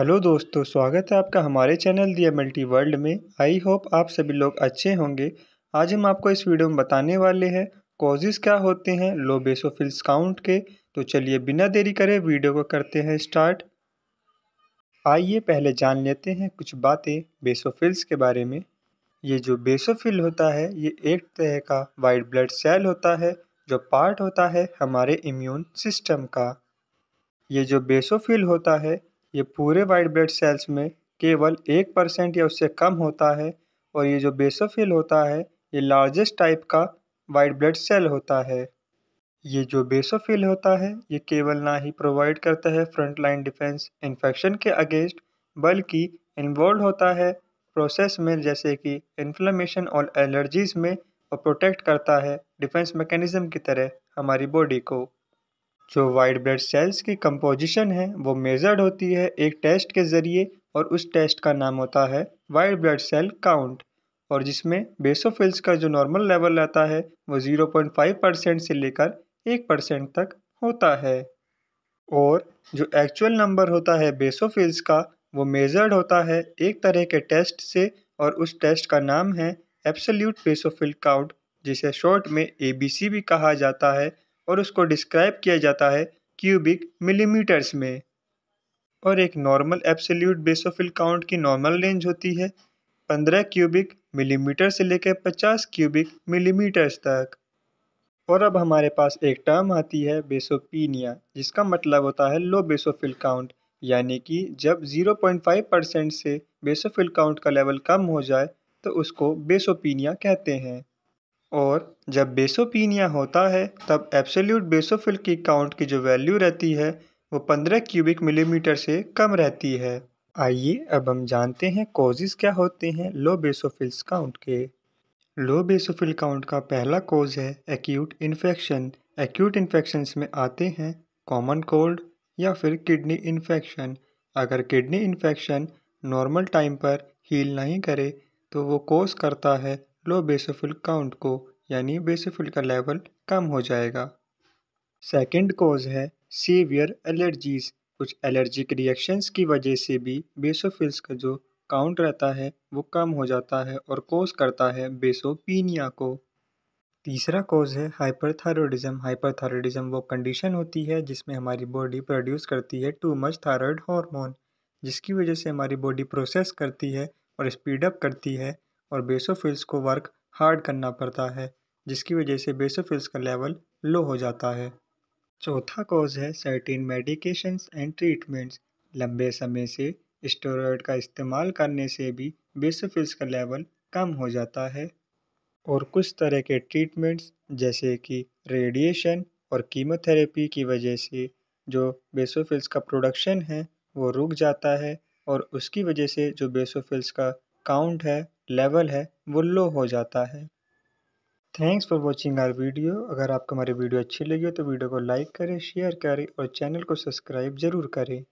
hello दोस्तों स्वागत है आपका हमारे चैनल दिया मल्टी वर्ल्ड में आई होप आप सभी लोग अच्छे होंगे आज हम आपको इस वीडियो में बताने वाले हैं कॉजेज़ क्या होते हैं लो बेसोफिल्स काउंट के तो चलिए बिना देरी करे वीडियो को करते हैं स्टार्ट आइए पहले जान लेते हैं कुछ बातें बेसोफिल्स के बारे में ये जो बेसोफिल होता है ये एक तरह का वाइट ब्लड सेल होता है जो पार्ट होता है हमारे इम्यून सिस्टम का ये जो बेसोफिल होता है ये पूरे वाइट ब्लड सेल्स में केवल एक परसेंट या उससे कम होता है और ये जो बेसोफिल होता है ये लार्जेस्ट टाइप का वाइट ब्लड सेल होता है ये जो बेसोफिल होता है ये केवल ना ही प्रोवाइड करता है फ्रंट लाइन डिफेंस इन्फेक्शन के अगेंस्ट बल्कि इन्वॉल्व होता है प्रोसेस में जैसे कि इन्फ्लेमेशन और एलर्जीज में और प्रोटेक्ट करता है डिफेंस मैकेनिज्म की तरह हमारी बॉडी को जो वाइट ब्लड सेल्स की कंपोजिशन है वो मेज़र्ड होती है एक टेस्ट के ज़रिए और उस टेस्ट का नाम होता है वाइट ब्लड सेल काउंट और जिसमें बेसोफिल्स का जो नॉर्मल लेवल रहता है वो 0.5 परसेंट से लेकर 1 परसेंट तक होता है और जो एक्चुअल नंबर होता है बेसोफिल्स का वो मेजर्ड होता है एक तरह के टेस्ट से और उस टेस्ट का नाम है एब्सोल्यूट बेसोफिल काउंट जिसे शॉर्ट में ए भी कहा जाता है और उसको डिस्क्राइब किया जाता है क्यूबिक मिलीमीटर्स में और एक नॉर्मल एब्सोल्यूट बेसोफिल काउंट की नॉर्मल रेंज होती है पंद्रह क्यूबिक मिलीमीटर से लेकर पचास क्यूबिक मिलीमीटर्स तक और अब हमारे पास एक टर्म आती है बेसोपीनिया जिसका मतलब होता है लो बेसोफिल काउंट यानी कि जब 0.5 परसेंट से बेसोफिल काउंट का लेवल कम हो जाए तो उसको बेसोपीनिया कहते हैं और जब बेसोपीनिया होता है तब एब्सोल्यूट बेसोफिल की काउंट की जो वैल्यू रहती है वो पंद्रह क्यूबिक मिलीमीटर से कम रहती है आइए अब हम जानते हैं कोजेज़ क्या होते हैं लो बेसोफिल्स काउंट के लो बेसोफिल काउंट का पहला कोज है एक्यूट इन्फेक्शन एक्यूट इन्फेक्शंस में आते हैं कॉमन कोल्ड या फिर किडनी इन्फेक्शन अगर किडनी इन्फेक्शन नॉर्मल टाइम पर हील नहीं करे तो वो कोस करता है लो बेसोफिल काउंट को यानी बेसोफिल का लेवल कम हो जाएगा सेकंड कॉज है सीवियर एलर्जीज कुछ एलर्जिक रिएक्शंस की वजह से भी बेसोफिल्स का जो काउंट रहता है वो कम हो जाता है और कोज करता है बेसोपीनिया को तीसरा कॉज है हाइपरथायरॉयडिज्म हाइपरथायरॉयडिज्म वो कंडीशन होती है जिसमें हमारी बॉडी प्रोड्यूस करती है टू मच थायरॉयड हार्मोन जिसकी वजह से हमारी बॉडी प्रोसेस करती है और स्पीड अप करती है और बेसोफिल्स को वर्क हार्ड करना पड़ता है जिसकी वजह से बेसोफिल्स का लेवल लो हो जाता है चौथा कॉज है सर्टिन मेडिकेशंस एंड ट्रीटमेंट्स लंबे समय से स्टोरॉयड का इस्तेमाल करने से भी बेसोफिल्स का लेवल कम हो जाता है और कुछ तरह के ट्रीटमेंट्स जैसे कि रेडिएशन और कीमोथेरेपी की वजह से जो बेसोफिल्स का प्रोडक्शन है वो रुक जाता है और उसकी वजह से जो बेसोफिल्स का काउंट है लेवल है वो लो हो जाता है thanks for watching our video अगर आपको हमारी वीडियो अच्छी लगी हो तो वीडियो को लाइक करें शेयर करें और चैनल को सब्सक्राइब ज़रूर करें